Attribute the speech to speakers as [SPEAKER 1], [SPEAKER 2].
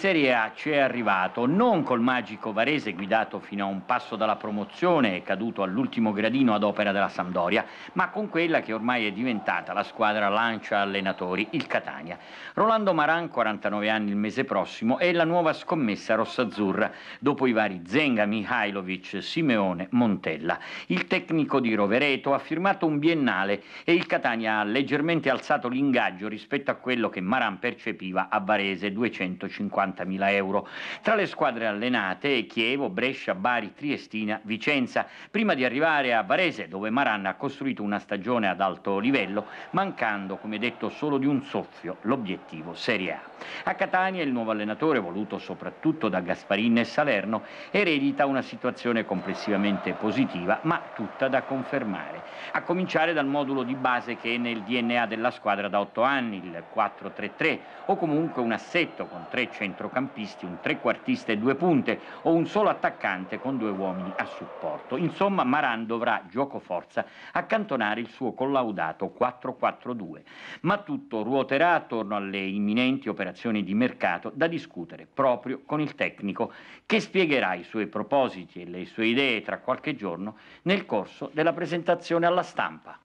[SPEAKER 1] Serie A ci è arrivato non col magico Varese guidato fino a un passo dalla promozione e caduto all'ultimo gradino ad opera della Sampdoria, ma con quella che ormai è diventata la squadra lancia allenatori, il Catania. Rolando Maran, 49 anni il mese prossimo, è la nuova scommessa rossazzurra dopo i vari Zenga, Mihailovic, Simeone, Montella. Il tecnico di Rovereto ha firmato un biennale e il Catania ha leggermente alzato l'ingaggio rispetto a quello che Maran percepiva a Varese 250 190.000 euro. Tra le squadre allenate Chievo, Brescia, Bari, Triestina, Vicenza, prima di arrivare a Varese dove Maranna ha costruito una stagione ad alto livello, mancando come detto solo di un soffio l'obiettivo Serie A. A Catania il nuovo allenatore, voluto soprattutto da Gasparin e Salerno, eredita una situazione complessivamente positiva ma tutta da confermare, a cominciare dal modulo di base che è nel DNA della squadra da otto anni, il 4-3-3 o comunque un assetto con tre centrocampisti centrocampisti, un trequartista e due punte o un solo attaccante con due uomini a supporto. Insomma, Maran dovrà, gioco forza, accantonare il suo collaudato 4-4-2. Ma tutto ruoterà attorno alle imminenti operazioni di mercato da discutere proprio con il tecnico che spiegherà i suoi propositi e le sue idee tra qualche giorno nel corso della presentazione alla stampa.